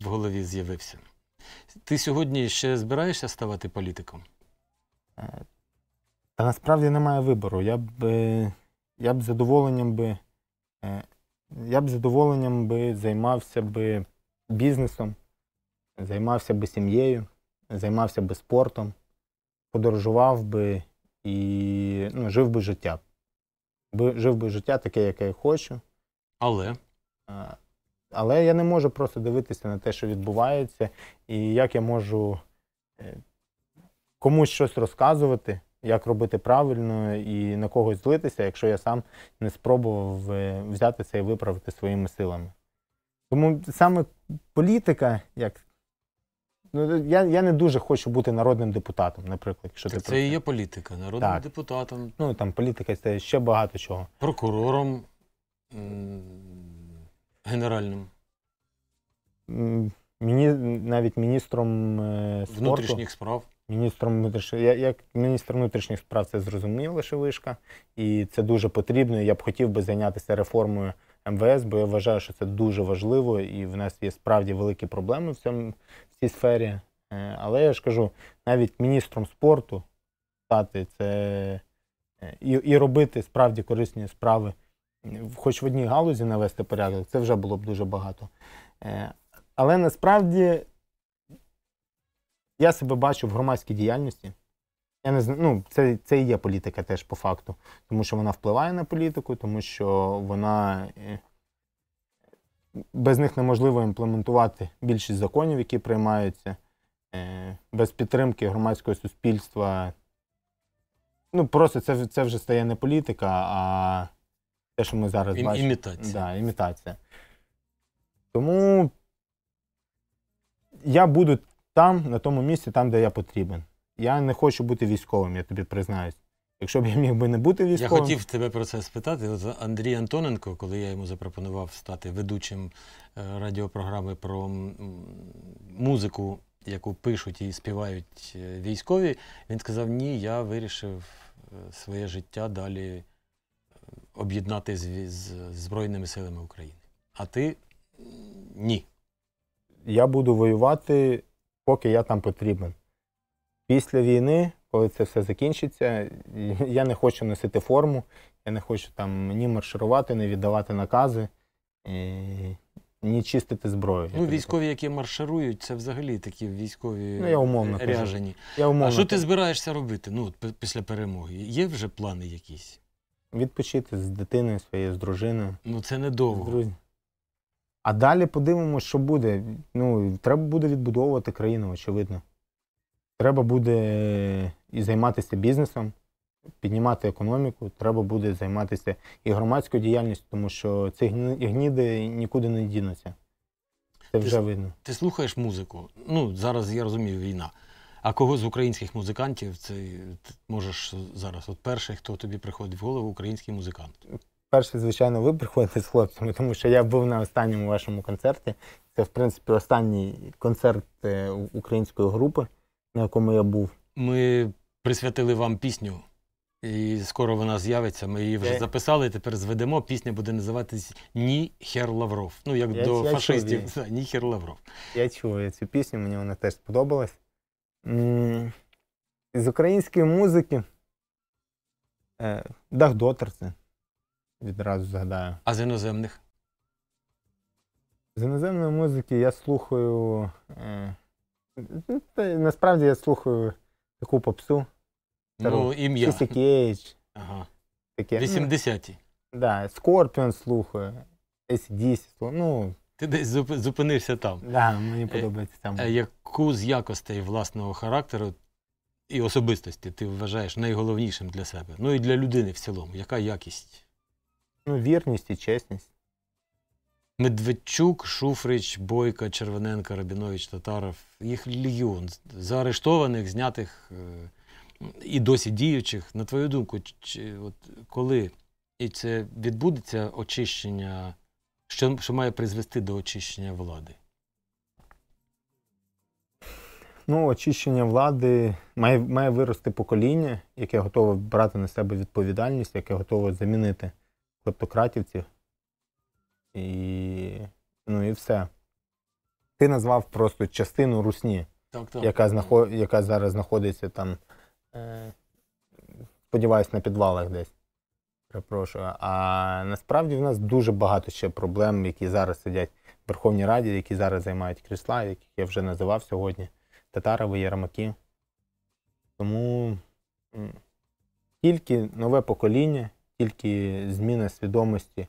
в голові з'явився. Ти сьогодні ще збираєшся ставати політиком? Е, та насправді немає вибору. Я б е, я б задоволенням би е, я б задоволенням би займався би бізнесом, займався би сім'єю, займався би спортом, подорожував би і ну, жив би життя. Жив би життя таке, яке я хочу. Але. Але я не можу просто дивитися на те, що відбувається, і як я можу е, комусь щось розказувати, як робити правильно і на когось злитися, якщо я сам не спробував е, взяти це і виправити своїми силами. Тому саме політика, як ну я я не дуже хочу бути народним депутатом, наприклад. Якщо так ти Це про... і є політика, народним так. депутатом. Ну там політика це ще багато чого. Прокурором. Генеральним. Міні... Навіть міністром е, спорту. внутрішніх справ. Міністром внутрішніх як міністр внутрішніх справ це зрозуміло лише вишка, і це дуже потрібно. Я б хотів би зайнятися реформою МВС, бо я вважаю, що це дуже важливо, і в нас є справді великі проблеми в цьому в цій сфері. Е, але я ж кажу, навіть міністром спорту стати це е, і, і робити справді корисні справи хоч в одній галузі навести порядок, це вже було б дуже багато. Е, але насправді я себе бачу в громадській діяльності. Я не знаю, ну, Це це і є політика теж по факту, тому що вона впливає на політику, тому що вона е, без них неможливо імплементувати більшість законів, які приймаються, е, без підтримки громадського суспільства. Ну, Просто це це вже стає не політика, а те, що ми зараз Ім- бачимо. імітація. Да, імітація. Тому я буду там, на тому місці, там, де я потрібен. Я не хочу бути військовим, я тобі признаюсь. Якщо б я міг би не бути військовим. Я хотів тебе про це спитати. От Андрій Антоненко, коли я йому запропонував стати ведучим е, радіопрограми про музику, яку пишуть і співають е, військові, він сказав: Ні, я вирішив е, своє життя далі об'єднати з, з Збройними силами України. А ти ні. Я буду воювати, поки я там потрібен. Після війни, коли це все закінчиться, я не хочу носити форму, я не хочу там ні марширувати, ні віддавати накази, ні чистити зброю. Ну, військові, які марширують, це взагалі такі військові ну, я умовно е, ряжені. Я умовно а що ти збираєшся робити ну, після перемоги? Є вже плани якісь? відпочити з дитиною своєю, з дружиною. Ну це недовго. з А далі подивимося, що буде. Ну, треба буде відбудовувати країну, очевидно. Треба буде е, і займатися бізнесом, піднімати економіку, треба буде займатися і громадською діяльністю, тому що ці гніди нікуди не дінуться. Це вже видно. Ти слухаєш музику. Ну, зараз я розумію, війна. А кого з українських музикантів ти можеш зараз? От перший, хто тобі приходить в голову, український музикант? Перший, звичайно, ви приходите з хлопцями, тому що я був на останньому вашому концерті. Це, в принципі, останній концерт е, української групи, на якому я був. Ми присвятили вам пісню, і скоро вона з'явиться. Ми її вже я... записали, тепер зведемо. Пісня буде називатись Ні хер Лавров. Ну, як я, до я фашистів, чув, Ні хер Лавров. Я чув цю пісню, мені вона теж сподобалась. З української музики е, Дагдотер це. Відразу згадаю. А з іноземних? З іноземної музики я слухаю. Е, насправді я слухаю таку попсу. Ну, ім'я. Ага. Таке. 80-ті. Ну, так, да, Скорпіон слухаю, ACDC слухаю. Ну, ти десь зупинився там. Да, мені е, подобається там. Е, яку з якостей власного характеру і особистості ти вважаєш найголовнішим для себе? Ну і для людини в цілому. Яка якість? Ну, Вірність і чесність. Медведчук, Шуфрич, Бойка, Червоненко, Рабінович, Татаров. Їх легіон заарештованих, знятих е, і досі діючих. На твою думку, чи, от, коли і це відбудеться очищення що, що має призвести до очищення влади? Ну, очищення влади має має вирости покоління, яке готове брати на себе відповідальність, яке готове замінити клептократівців. І ну і все. Ти назвав просто частину русні, так, так, яка так, знаход... яка зараз знаходиться там, е, сподіваюсь, на підвалах десь. Перепрошую. А насправді в нас дуже багато ще проблем, які зараз сидять в Верховній Раді, які зараз займають крісла, яких я вже називав сьогодні. Татарови, Ярмаки. Тому тільки нове покоління, тільки зміна свідомості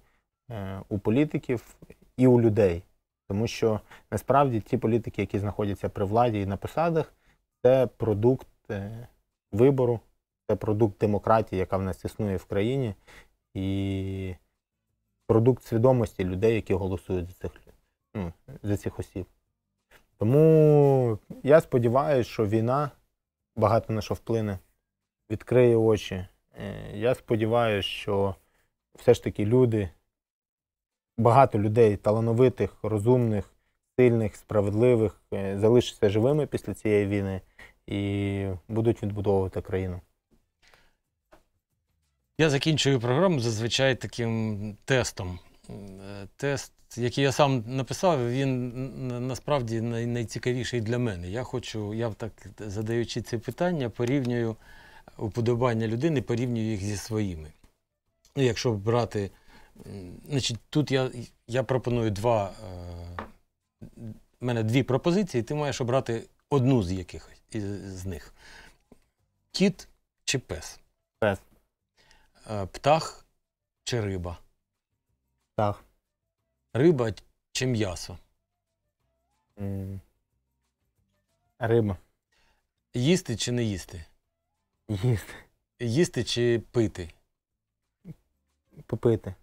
е, у політиків і у людей. Тому що насправді ті політики, які знаходяться при владі і на посадах, це продукт е, вибору це продукт демократії, яка в нас існує в країні, і продукт свідомості людей, які голосують за цих ну, за цих осіб. Тому я сподіваюся, що війна багато на що вплине, відкриє очі. Е, я сподіваюся, що все ж таки люди, багато людей талановитих, розумних, сильних, справедливих, е, залишаться живими після цієї війни і будуть відбудовувати країну. Я закінчую програму зазвичай таким тестом. Е, тест, який я сам написав, він насправді найцікавіший для мене. Я хочу, я так задаючи це питання, порівнюю уподобання людини, порівнюю їх зі своїми. Ну, якщо брати, значить, тут я я пропоную два. Е, у мене дві пропозиції, ти маєш обрати одну з якихось з них: кіт чи пес? Пес. Е, птах чи риба? Птах. Риба чи м'ясо? Риба. Їсти чи не їсти? Їсти. Їсти чи пити? Попити.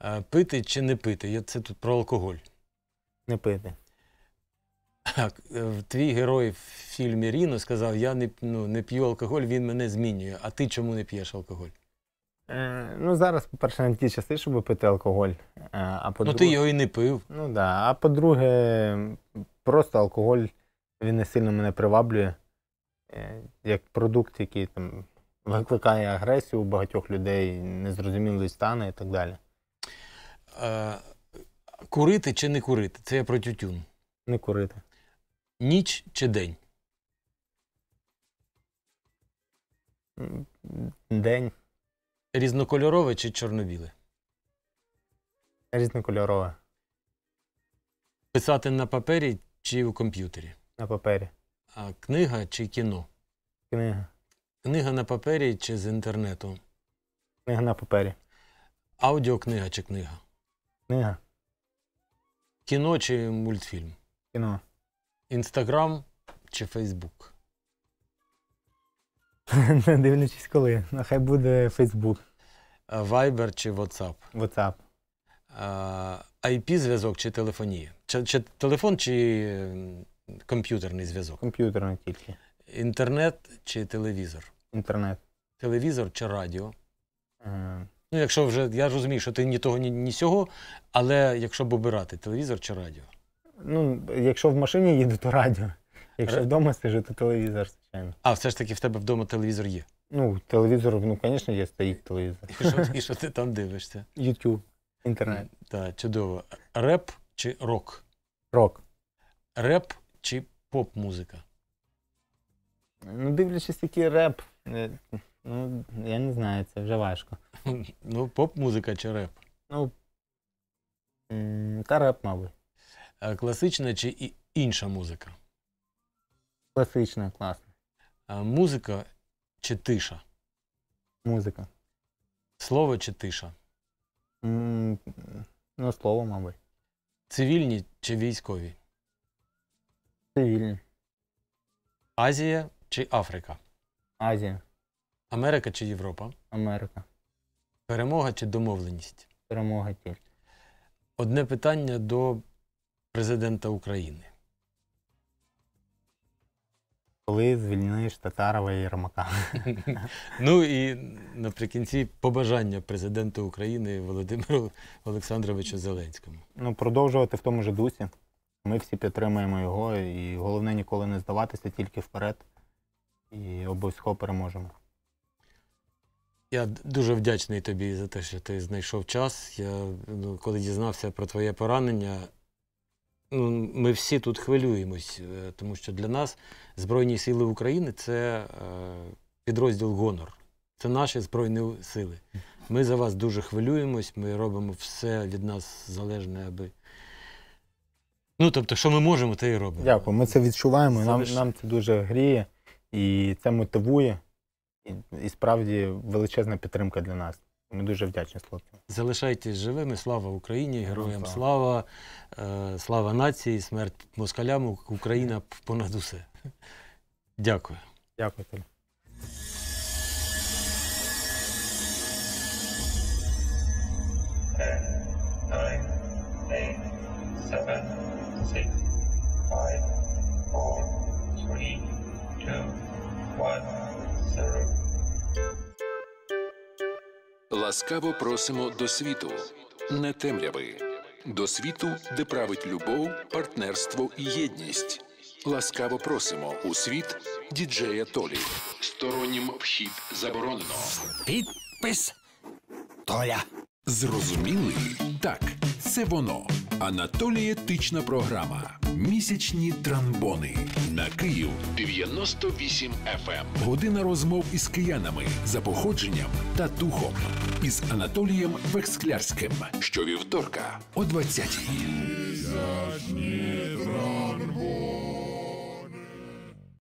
Е, пити чи не пити? Я- Це тут про алкоголь. Не пити. Так, е, твій герой в фільмі Ріно сказав: Я не, ну, не п'ю алкоголь, він мене змінює. А ти чому не п'єш алкоголь? Е, ну, зараз, по-перше, не ті часи, щоб пити алкоголь. Е, а Ну ти його і не пив. ну да. А по-друге, просто алкоголь він не сильно мене приваблює. Е, як продукт, який там викликає агресію у багатьох людей, незрозумілі стани і так далі. Е, курити чи не курити? Це я про тютюн. Не курити. Ніч чи день? День. Різнокольорове чи чорно-біле? Різнокольорове. Писати на папері чи у комп'ютері? На папері. А книга чи кіно? Книга. Книга на папері чи з інтернету? Книга на папері. Аудіокнига чи книга? Книга. Кіно чи мультфільм? Кіно. Інстаграм чи Фейсбук? Не дивлячись коли. Хай буде Facebook. Viber чи WhatsApp? WhatsApp. IP-зв'язок чи телефонія? Чи, чи телефон, чи комп'ютерний зв'язок? Комп'ютерний тільки. Інтернет чи телевізор? Інтернет. Телевізор чи радіо? Е, Ну, якщо вже я розумію, що ти ні того, ні, ні сього, але якщо б обирати телевізор чи радіо? Ну, якщо в машині їду, то радіо. Якщо вдома сижу, то телевізор, звичайно. А все ж таки в тебе вдома телевізор є. Ну, телевізор, ну, звісно, є стоїть телевізор. І що, і що ти там дивишся? Ютуб, інтернет. Так, чудово. Реп чи рок? Рок. Реп чи поп-музика? Ну, дивлячись, який реп. Е, ну, я не знаю, це вже важко. Ну, поп-музика чи реп? Ну. Та реп, мабуть. Е, класична чи інша музика? Класична, класна. Е, музика чи тиша? Музика. Слово чи тиша? Ну, слово, мабуть. Цивільні чи військові? Цивільні. Азія чи Африка? Азія, Америка чи Європа? Америка. Перемога чи домовленість? Перемога тільки. Одне питання до президента України. Коли звільниш Татарова і Єрмака. Ну і наприкінці побажання президенту України Володимиру Олександровичу Зеленському. Ну, продовжувати в тому ж дусі. Ми всі підтримуємо його, і головне ніколи не здаватися, тільки вперед. І обов'язково переможемо. Я дуже вдячний тобі за те, що ти знайшов час. Я ну, коли дізнався про твоє поранення. Ну, ми всі тут хвилюємось, е, тому що для нас Збройні Сили України це е, підрозділ Гонор. Це наші Збройні сили. Ми за вас дуже хвилюємось, ми робимо все від нас залежне, аби. Ну, тобто, що ми можемо, те і робимо. Дякую. Ми це відчуваємо, нам, нам це дуже гріє і це мотивує. І, і справді величезна підтримка для нас. Ми дуже вдячні хлопцям. Залишайтесь живими. Слава Україні, ну, героям слава, е, слава, нації, смерть москалям. Україна понад усе. Дякую. Дякую тобі. Ласкаво просимо до світу, не темряви, до світу, де править любов, партнерство і єдність. Ласкаво просимо у світ діджея Толі. Стороннім вхід заборонено. Підпис Толя. Зрозумілий так. Це воно. тична програма. Місячні трамбони на Київ 98 FM. Ем. Година розмов із киянами за походженням та духом із Анатолієм Вексклярським. Щовівторка о 20-й.